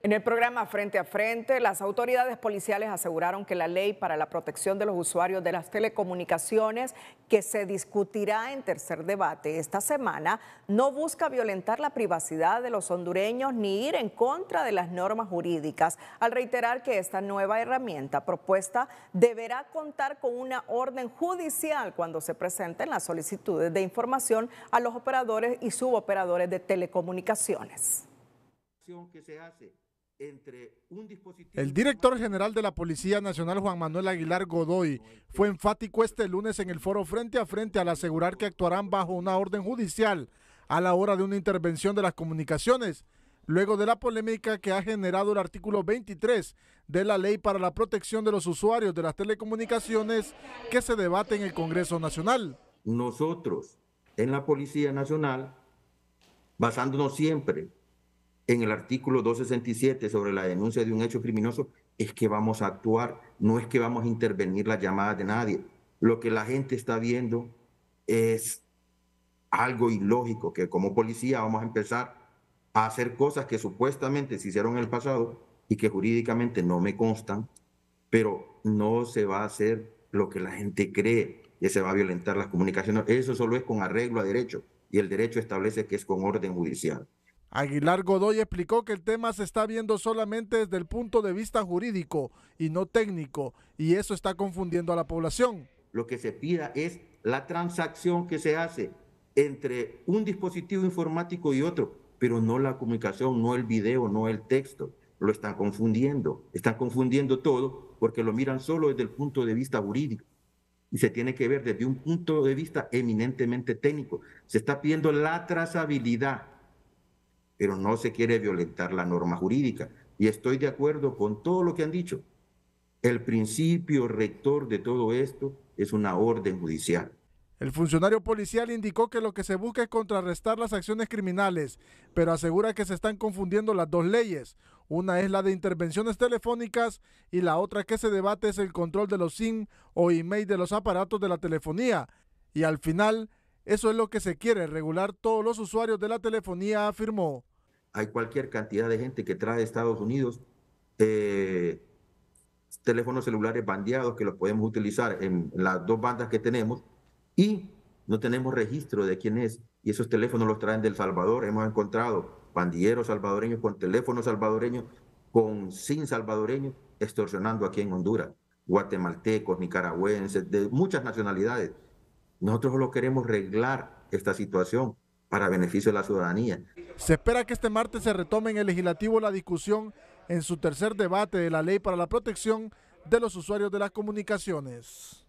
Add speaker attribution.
Speaker 1: En el programa Frente a Frente, las autoridades policiales aseguraron que la ley para la protección de los usuarios de las telecomunicaciones, que se discutirá en tercer debate esta semana, no busca violentar la privacidad de los hondureños ni ir en contra de las normas jurídicas, al reiterar que esta nueva herramienta propuesta deberá contar con una orden judicial cuando se presenten las solicitudes de información a los operadores y suboperadores de telecomunicaciones
Speaker 2: entre un
Speaker 3: El director general de la Policía Nacional, Juan Manuel Aguilar Godoy, fue enfático este lunes en el foro frente a frente al asegurar que actuarán bajo una orden judicial a la hora de una intervención de las comunicaciones, luego de la polémica que ha generado el artículo 23 de la Ley para la Protección de los Usuarios de las Telecomunicaciones que se debate en el Congreso Nacional.
Speaker 2: Nosotros, en la Policía Nacional, basándonos siempre en el artículo 267 sobre la denuncia de un hecho criminoso es que vamos a actuar, no es que vamos a intervenir las llamadas de nadie. Lo que la gente está viendo es algo ilógico, que como policía vamos a empezar a hacer cosas que supuestamente se hicieron en el pasado y que jurídicamente no me constan, pero no se va a hacer lo que la gente cree que se va a violentar las comunicaciones. Eso solo es con arreglo a derecho y el derecho establece que es con orden judicial.
Speaker 3: Aguilar Godoy explicó que el tema se está viendo solamente desde el punto de vista jurídico y no técnico, y eso está confundiendo a la población. Lo que se pida es la transacción que se hace entre
Speaker 2: un dispositivo informático y otro, pero no la comunicación, no el video, no el texto. Lo están confundiendo, están confundiendo todo porque lo miran solo desde el punto de vista jurídico y se tiene que ver desde un punto de vista eminentemente técnico. Se está pidiendo la trazabilidad pero no se quiere violentar la norma jurídica. Y estoy de acuerdo con todo lo que han dicho. El principio rector de todo esto es una orden judicial.
Speaker 3: El funcionario policial indicó que lo que se busca es contrarrestar las acciones criminales, pero asegura que se están confundiendo las dos leyes. Una es la de intervenciones telefónicas y la otra que se debate es el control de los SIM o email de los aparatos de la telefonía. Y al final, eso es lo que se quiere, regular todos los usuarios de la telefonía, afirmó
Speaker 2: hay cualquier cantidad de gente que trae de Estados Unidos eh, teléfonos celulares bandeados que los podemos utilizar en las dos bandas que tenemos y no tenemos registro de quién es. Y esos teléfonos los traen del Salvador. Hemos encontrado pandilleros salvadoreños con teléfonos salvadoreños, con sin salvadoreños, extorsionando aquí en Honduras. Guatemaltecos, nicaragüenses, de muchas nacionalidades. Nosotros lo queremos arreglar esta situación para beneficio de la ciudadanía.
Speaker 3: Se espera que este martes se retome en el legislativo la discusión en su tercer debate de la ley para la protección de los usuarios de las comunicaciones.